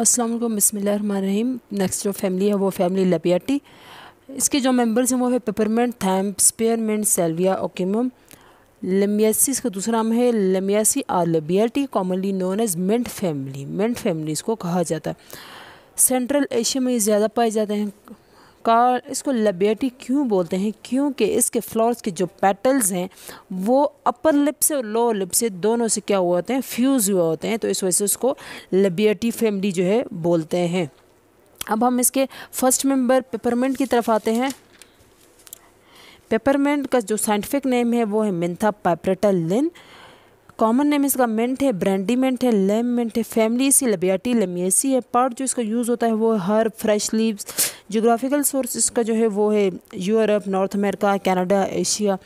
अस्सलाम रहीम नेक्स्ट जो फैमिली है वो फैमिली लेबियाटी इसके जो मेंबर्स हैं वो है पेपरमेंट थैम्प स्पेयरमेंट सेल्विया ओकेम लेमियासी इसका दूसरा नाम है लेमियासी और Labiatae commonly known as mint family mint family इसको कहा जाता है सेंट्रल एशिया में ज़्यादा पाए जाते हैं कार इसको लबेटी क्यों बोलते हैं क्योंकि इसके फ्लावर्स के जो पेटल्स हैं वो अपर लिप से और लोअर लिप से दोनों से क्या हुआ होते हैं फ्यूज़ हुए होते हैं तो इस वजह से उसको लबेटी फैमिली जो है बोलते हैं अब हम इसके फर्स्ट मेंबर पेपरमेंट की तरफ आते हैं पेपरमेंट का जो साइंटिफिक नेम है वो है मिंथा पाइपरेटा लिन कॉमन नेम इसका मेंट है ब्रांडी मेंट है लेम मेंट है फैमिली इसी लबियाटी लेमियसी है पार्ट जो इसका यूज़ होता है वो हर फ्रेश लीव्स जोग्राफिकल सोर्स इसका जो है वो है Europe North America Canada Asia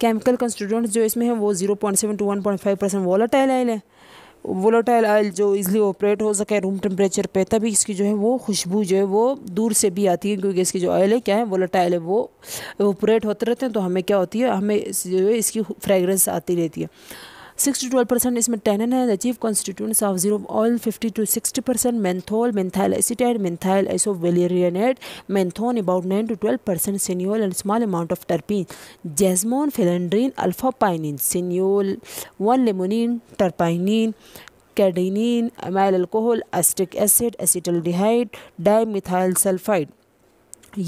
chemical constituent जो इसमें है वो zero point seven two one point five percent volatile oil है वोलाटाइल आयल जो इजली ऑपरेट हो सके रूम टेम्परेचर पे तभी इसकी जो है वो खुशबू जो है वो दूर से भी आती है क्योंकि इसकी जो ऑयल है क्या है वोलाटाइल है वो ऑपरेट होते रहते हैं तो हमें क्या होती है हमें जो है इसकी फ्रेगरेंस आती रहती है सिक्स टू ट्वेल्व परसेंट इसमें टेनन है the chief constituents of zero oil fifty to sixty percent menthol methyl acetate methyl isovalerate menthone about nine to twelve percent cineole and small amount of terpene jasmone phellandrene alpha pinene cineole one limonene terpinene cadinene amyl alcohol acetic acid acetal di dimethyl sulphide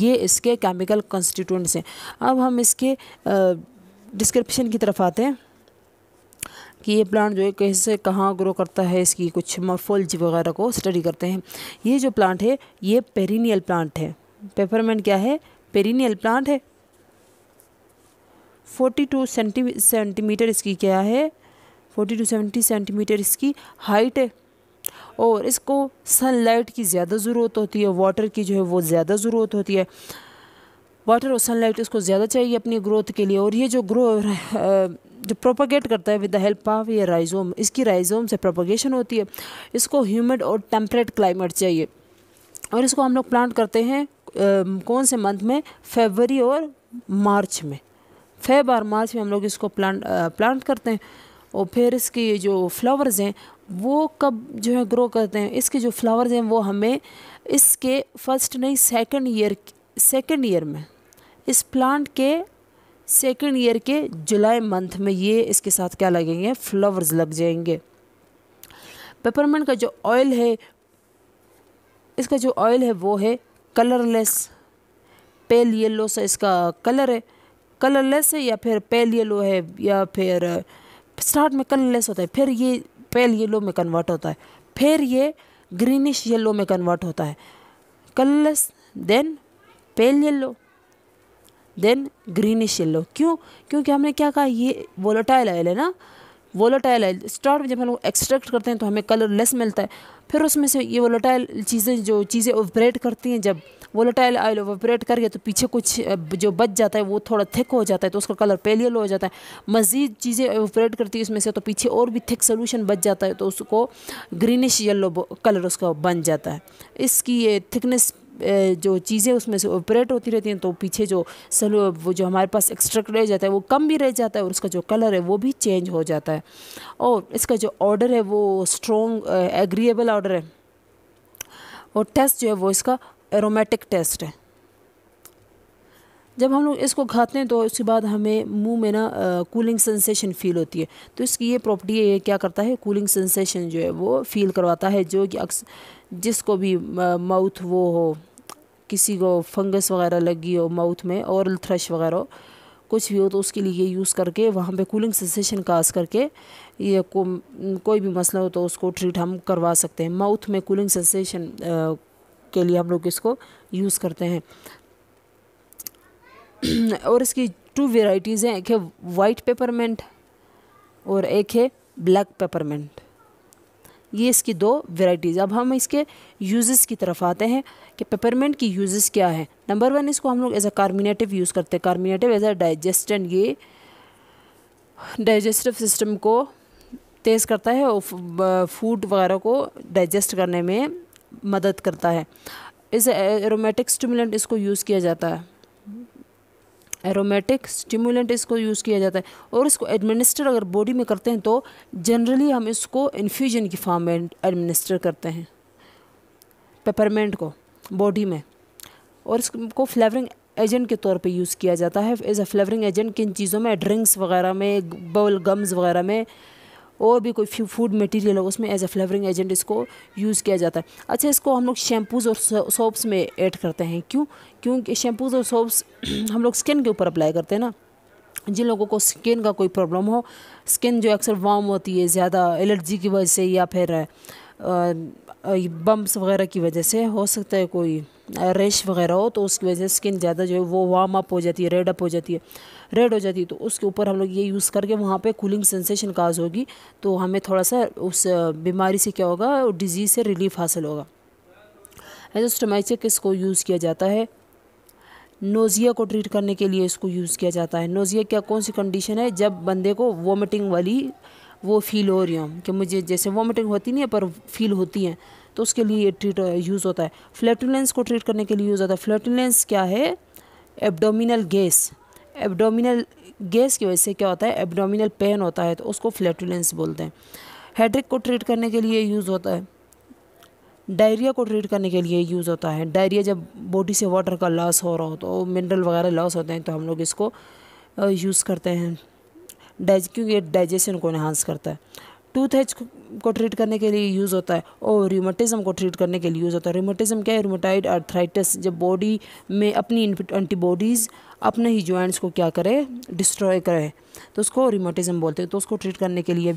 ये इसके chemical constituents हैं अब हम इसके description की तरफ आते हैं कि ये प्लांट जो है कैसे कहाँ ग्रो करता है इसकी कुछ मॉर्फोलॉजी वगैरह को स्टडी करते हैं ये जो प्लांट है ये पेरिनियल प्लांट है पेपरमेंट क्या है पेरिनियल प्लांट है 42 सेंटी सेंटीमीटर इसकी क्या है 42 टू सेवेंटी सेंटीमीटर इसकी हाइट है और इसको सनलाइट की ज़्यादा ज़रूरत होती है वाटर की जो है वो ज़्यादा ज़रूरत होती है वाटर और सनलाइट इसको ज़्यादा चाहिए अपनी ग्रोथ के लिए और ये जो ग्रो जो प्रोपोगेट करता है विद द हेल्प ऑफ ये राइजोम इसकी राइजोम से प्रोपोगेशन होती है इसको ह्यूमिड और टेम्परेट क्लाइमेट चाहिए और इसको हम लोग प्लांट करते हैं कौन से मंथ में फेबरी और मार्च में फेब और मार्च में हम लोग इसको प्लांट प्लांट करते हैं और फिर इसकी जो फ्लावर्स हैं वो कब जो है ग्रो करते हैं इसके जो फ्लावर्स हैं वो हमें इसके फर्स्ट नहीं सेकंड ईयर सेकंड ईयर में इस प्लांट के सेकेंड ईयर के जुलाई मंथ में ये इसके साथ क्या लगेंगे फ्लावर्स लग जाएंगे पेपरमेंट का जो ऑयल है इसका जो ऑयल है वो है कलरलेस पेल येलो सा इसका कलर है कलरलेस है या फिर पेल येलो है या फिर स्टार्ट में कलरलेस होता है फिर ये पेल येलो में कन्वर्ट होता है फिर ये ग्रीनिश येलो में कन्वर्ट होता है colourless then pale yellow then greenish yellow क्यों क्योंकि हमने क्या कहा ये वोलोटाइल ऑयल है ना वोलोटाइल ऑयल स्टार्ट में जब हम लोग एक्सट्रैक्ट करते हैं तो हमें कलर लेस मिलता है फिर उसमें से ये वोलोटाइल चीज़ें जो चीज़ें ओपरेट करती हैं जब वोलोटाइल ऑयल ओपरेट कर गया तो पीछे कुछ जो बच जाता है वो थोड़ा थिक हो जाता है तो उसका कलर पेलियल हो जाता है मज़ीद चीज़ें ओपरेट करती है उसमें से तो पीछे और भी थिक सोलूशन बच जाता है तो उसको ग्रीनिश येलो कलर उसका बन जाता है इसकी ये थिकनेस जो चीज़ें उसमें से ऑपरेट होती रहती हैं तो पीछे जो सल वो जो हमारे पास एक्स्ट्रक्ट रह जाता है वो कम भी रह जाता है और उसका जो कलर है वो भी चेंज हो जाता है और इसका जो ऑर्डर है वो स्ट्रॉन्ग एग्रीएबल ऑर्डर है और टेस्ट जो है वो इसका एरोमेटिक टेस्ट है जब हम लोग इसको खाते हैं तो उसके बाद हमें मुंह में ना कूलिंग सेंसेशन फ़ील होती है तो इसकी ये प्रॉपर्टी है क्या करता है कूलिंग सेंसेशन जो है वो फ़ील करवाता है जो कि अक्सर जिसको भी माउथ वो हो किसी को फंगस वगैरह लगी हो माउथ में और थ्रश वगैरह हो कुछ भी हो तो उसके लिए यूज़ करके वहाँ पे कूलिंग सेंसेशन काज करके ये को कोई भी मसला हो तो उसको ट्रीट हम करवा सकते हैं माउथ में कूलिंग सेंसेशन के लिए हम लोग इसको यूज़ करते हैं और इसकी टू वेराइटीज़ हैं एक है वाइट पेपरमेंट और एक है ब्लैक पेपरमेंट ये इसकी दो वेराइटीज़ अब हम इसके यूज़ की तरफ आते हैं कि पेपरमेंट की यूज़ क्या है नंबर वन इसको हम लोग एज अ कार्मिनेटिव यूज़ करते हैं कार्मिनेटिव एज अ डाइजेस्टेंट ये डाइजेस्टिव सिस्टम को तेज़ करता है और फूड वगैरह को डाइजेस्ट करने में मदद करता है इस एरोमेटिक स्टिमुलेंट इसको यूज़ किया जाता है एरोमेटिक स्टिमुलेंट इसको यूज़ किया जाता है और इसको एडमिनिस्टर अगर बॉडी में करते हैं तो जनरली हम इसको इन्फ्यूजन की फॉर्म में एडमिनिस्टर करते हैं पेपरमेंट को बॉडी में और इसको फ्लेवरिंग एजेंट के तौर पे यूज़ किया जाता है एज अ फ्लेवरिंग एजेंट किन चीज़ों में ड्रिंक्स वगैरह में बबल गम्स वगैरह में और भी कोई फूड मटेरियल हो उसमें एज ए फ्लेवरिंग एजेंट इसको यूज़ किया जाता है अच्छा इसको हम लोग शैम्पूज़ और सोप्स में ऐड करते हैं क्यों क्योंकि शैम्पूज़ और सोप्स हम लोग स्किन के ऊपर अप्लाई करते हैं ना जिन लोगों को स्किन का कोई प्रॉब्लम हो स्किन जो अक्सर वार्म होती है ज़्यादा एलर्जी की वजह से या फिर बम्प्स वगैरह की वजह से हो सकता है कोई रेश वगैरह हो तो उसकी वजह से स्किन ज़्यादा जो है वो वार्म अप हो जाती है रेड अप हो जाती है रेड हो जाती है तो उसके ऊपर हम लोग ये यूज़ करके वहाँ पे कूलिंग सेंसेशन काज होगी तो हमें थोड़ा सा उस बीमारी से क्या होगा डिजीज़ से रिलीफ हासिल होगा एजोस्टोमाइसिक इसको यूज़ किया जाता है नोज़िया को ट्रीट करने के लिए इसको यूज़ किया जाता है नोज़िया क्या कौन सी कंडीशन है जब बंदे को वॉमिटिंग वाली वो फील हो रही हो कि मुझे जैसे वॉमिटिंग होती नहीं है पर फील होती है तो उसके लिए ट्रीट यूज़ होता है फ्लैटुलेंस को ट्रीट करने के लिए यूज़ होता है फ्लैटुलेंस क्या है एब्डोमिनल गैस एब्डोमिनल गैस की वजह से क्या होता है एब्डोमिनल पेन होता है तो उसको फ्लैटुलेंस बोलते हैं हेडेक को ट्रीट करने के लिए यूज़ होता है डायरिया को ट्रीट करने के लिए यूज़ होता है डायरिया जब बॉडी से वाटर का लॉस हो रहा हो तो मिनरल वगैरह लॉस होते हैं तो हम लोग इसको यूज़ करते हैं डाइज क्योंकि डाइजेशन को इन्हांस करता है टूथ को ट्रीट करने के लिए यूज़ होता है और रिमोटिजम को ट्रीट करने के लिए यूज़ होता है रिमोटिज्म क्या है रिमोटाइड अर्थराइटिस जब बॉडी में अपनी एंटीबॉडीज़ अपने ही जॉइंट्स को क्या करे डिस्ट्रॉय करे तो उसको रिमोटिज़म बोलते हैं तो उसको ट्रीट करने के लिए